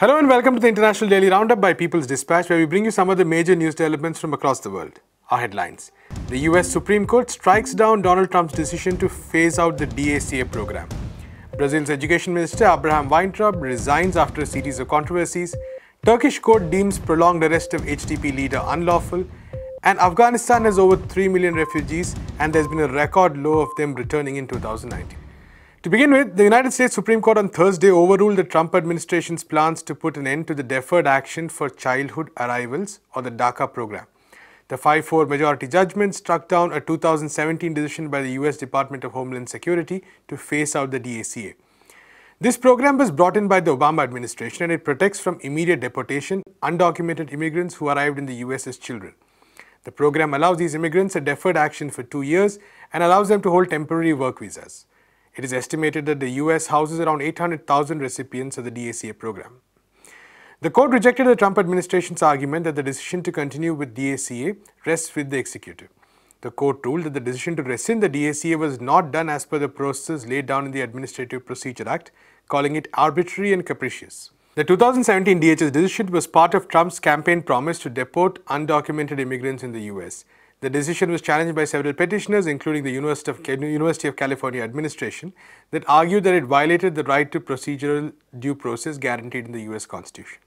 Hello and welcome to the International Daily Roundup by People's Dispatch, where we bring you some of the major news developments from across the world. Our headlines The US Supreme Court strikes down Donald Trump's decision to phase out the DACA program. Brazil's Education Minister Abraham Weintraub resigns after a series of controversies. Turkish court deems prolonged arrest of HDP leader unlawful. And Afghanistan has over 3 million refugees, and there's been a record low of them returning in 2019. To begin with, the United States Supreme Court on Thursday overruled the Trump administration's plans to put an end to the Deferred Action for Childhood Arrivals, or the DACA program. The 5 4 majority judgment struck down a 2017 decision by the US Department of Homeland Security to phase out the DACA. This program was brought in by the Obama administration and it protects from immediate deportation undocumented immigrants who arrived in the US as children. The program allows these immigrants a deferred action for two years and allows them to hold temporary work visas. It is estimated that the US houses around 800,000 recipients of the DACA program. The court rejected the Trump administration's argument that the decision to continue with DACA rests with the executive. The court ruled that the decision to rescind the DACA was not done as per the process laid down in the Administrative Procedure Act, calling it arbitrary and capricious. The 2017 DHS decision was part of Trump's campaign promise to deport undocumented immigrants in the US. The decision was challenged by several petitioners, including the University of, University of California administration, that argued that it violated the right to procedural due process guaranteed in the US Constitution.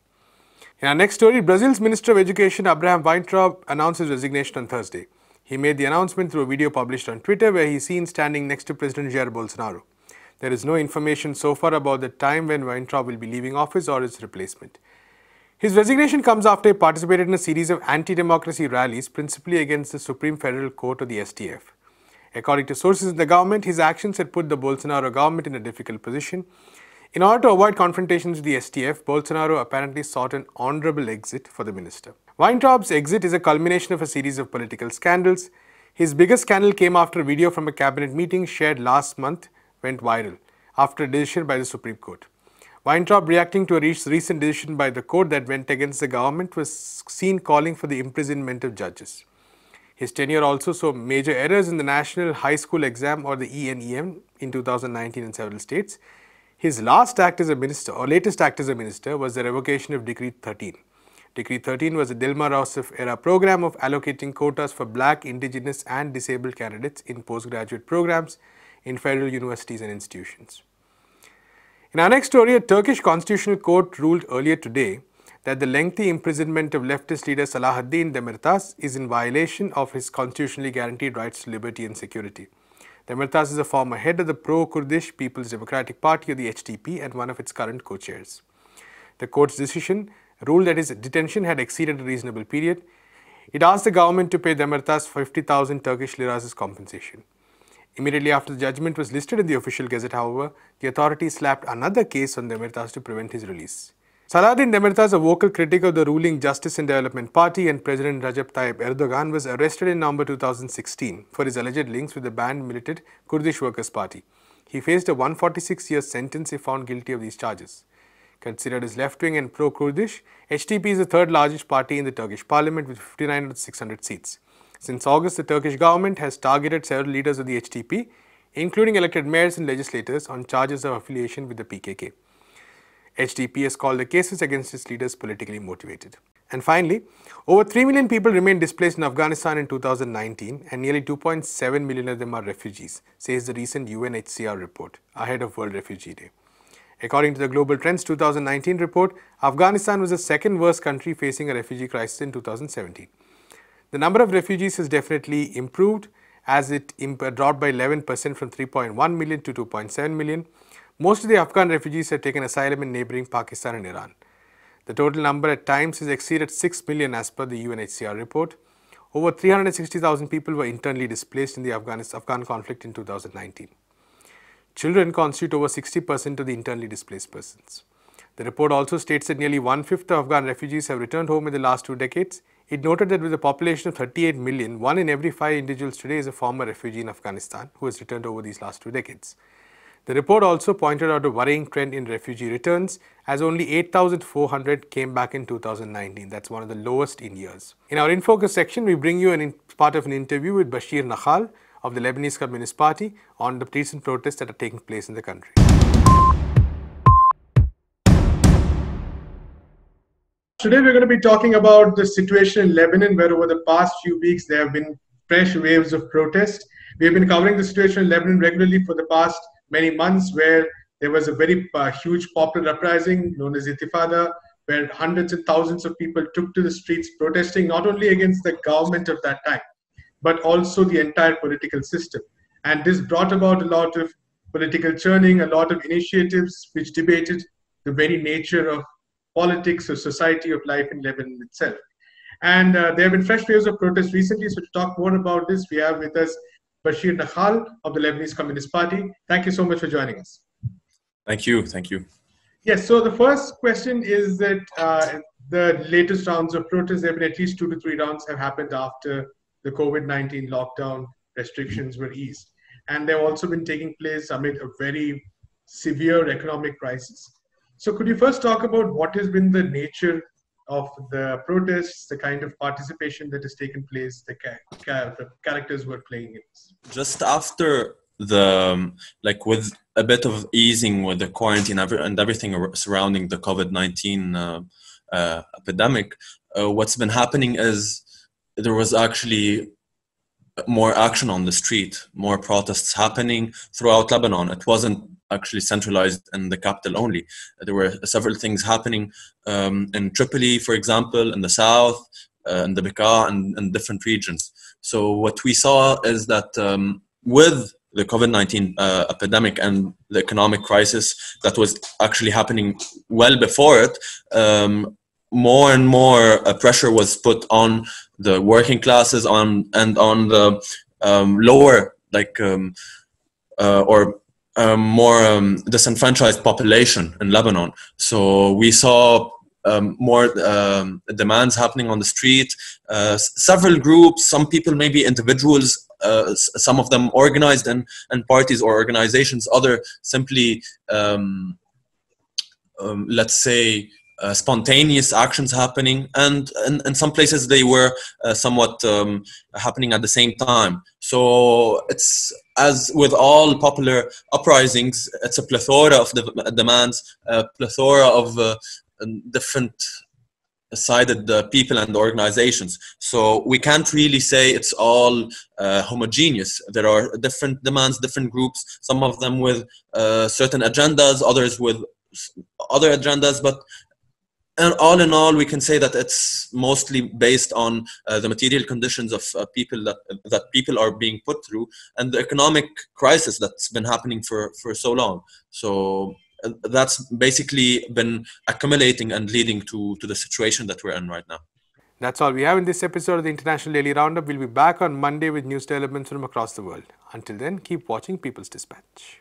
In our next story, Brazil's Minister of Education, Abraham Weintraub, announced his resignation on Thursday. He made the announcement through a video published on Twitter where he is seen standing next to President Jair Bolsonaro. There is no information so far about the time when Weintraub will be leaving office or his replacement. His resignation comes after he participated in a series of anti-democracy rallies, principally against the Supreme Federal Court or the STF. According to sources in the government, his actions had put the Bolsonaro government in a difficult position. In order to avoid confrontations with the STF, Bolsonaro apparently sought an honorable exit for the minister. Weintraub's exit is a culmination of a series of political scandals. His biggest scandal came after a video from a cabinet meeting shared last month went viral after a decision by the Supreme Court. Weintraub reacting to a recent decision by the court that went against the government was seen calling for the imprisonment of judges. His tenure also saw major errors in the National High School Exam or the ENEM in 2019 in several states. His last act as a minister or latest act as a minister was the revocation of Decree 13. Decree 13 was a Dilma Rousseff era program of allocating quotas for black, indigenous and disabled candidates in postgraduate programs in federal universities and institutions. In our next story, a Turkish constitutional court ruled earlier today that the lengthy imprisonment of leftist leader Salahaddin Demirtas is in violation of his constitutionally guaranteed rights to liberty and security. Demirtas is a former head of the pro-Kurdish People's Democratic Party or the HDP and one of its current co-chairs. The court's decision ruled that his detention had exceeded a reasonable period. It asked the government to pay Demirtas 50,000 Turkish liras as compensation. Immediately after the judgment was listed in the official gazette, however, the authorities slapped another case on Demirtas to prevent his release. Saladin Demirtas, a vocal critic of the ruling Justice and Development Party and President Recep Tayyip Erdogan, was arrested in November 2016 for his alleged links with the banned militant Kurdish Workers' Party. He faced a 146-year sentence if found guilty of these charges. Considered as left-wing and pro-Kurdish, HDP is the third largest party in the Turkish parliament with 59 out of 600 seats. Since August, the Turkish government has targeted several leaders of the HDP, including elected mayors and legislators, on charges of affiliation with the PKK. HDP has called the cases against its leaders politically motivated. And finally, over 3 million people remain displaced in Afghanistan in 2019 and nearly 2.7 million of them are refugees, says the recent UNHCR report ahead of World Refugee Day. According to the Global Trends 2019 report, Afghanistan was the second worst country facing a refugee crisis in 2017. The number of refugees has definitely improved as it dropped by 11 percent from 3.1 million to 2.7 million. Most of the Afghan refugees have taken asylum in neighboring Pakistan and Iran. The total number at times has exceeded 6 million as per the UNHCR report. Over 360,000 people were internally displaced in the Afghan conflict in 2019. Children constitute over 60 percent of the internally displaced persons. The report also states that nearly one-fifth of Afghan refugees have returned home in the last two decades it noted that with a population of 38 million, one in every five individuals today is a former refugee in Afghanistan who has returned over these last two decades. The report also pointed out a worrying trend in refugee returns as only 8,400 came back in 2019. That's one of the lowest in years. In our In Focus section, we bring you an part of an interview with Bashir Nakhal of the Lebanese Communist Party on the recent protests that are taking place in the country. Today we're going to be talking about the situation in Lebanon, where over the past few weeks there have been fresh waves of protest. We've been covering the situation in Lebanon regularly for the past many months, where there was a very uh, huge popular uprising known as Itifada, where hundreds and thousands of people took to the streets protesting not only against the government of that time, but also the entire political system. And this brought about a lot of political churning, a lot of initiatives which debated the very nature of politics or society of life in Lebanon itself. And uh, there have been fresh waves of protests recently, so to talk more about this, we have with us Bashir Nakhal of the Lebanese Communist Party. Thank you so much for joining us. Thank you. Thank you. Yes, so the first question is that uh, the latest rounds of protests, there have been at least two to three rounds, have happened after the COVID 19 lockdown restrictions were eased. And they've also been taking place amid a very severe economic crisis. So, could you first talk about what has been the nature of the protests, the kind of participation that has taken place, the, ca- the characters were playing in? Just after the um, like with a bit of easing with the quarantine and everything surrounding the COVID nineteen uh, uh, epidemic, uh, what's been happening is there was actually more action on the street, more protests happening throughout Lebanon. It wasn't actually centralized in the capital only. Uh, there were several things happening um, in Tripoli, for example, in the south, uh, in the Bekaa, and, in different regions. So what we saw is that um, with the COVID 19 uh, epidemic and the economic crisis that was actually happening well before it, um, more and more uh, pressure was put on the working classes on and on the um, lower like um, uh, or more um, disenfranchised population in Lebanon. So we saw um, more um, demands happening on the street. Uh, several groups, some people, maybe individuals, uh, some of them organized and, and parties or organizations, other simply, um, um, let's say, uh, spontaneous actions happening, and in, some places they were uh, somewhat um, happening at the same time. So it's as with all popular uprisings, it's a plethora of de- demands, a plethora of uh, different sided uh, people and organizations. So we can't really say it's all uh, homogeneous. There are different demands, different groups, some of them with uh, certain agendas, others with other agendas, but and all in all, we can say that it's mostly based on uh, the material conditions of uh, people that that people are being put through, and the economic crisis that's been happening for for so long. So uh, that's basically been accumulating and leading to to the situation that we're in right now. That's all we have in this episode of the International Daily Roundup. We'll be back on Monday with news developments from across the world. Until then, keep watching People's Dispatch.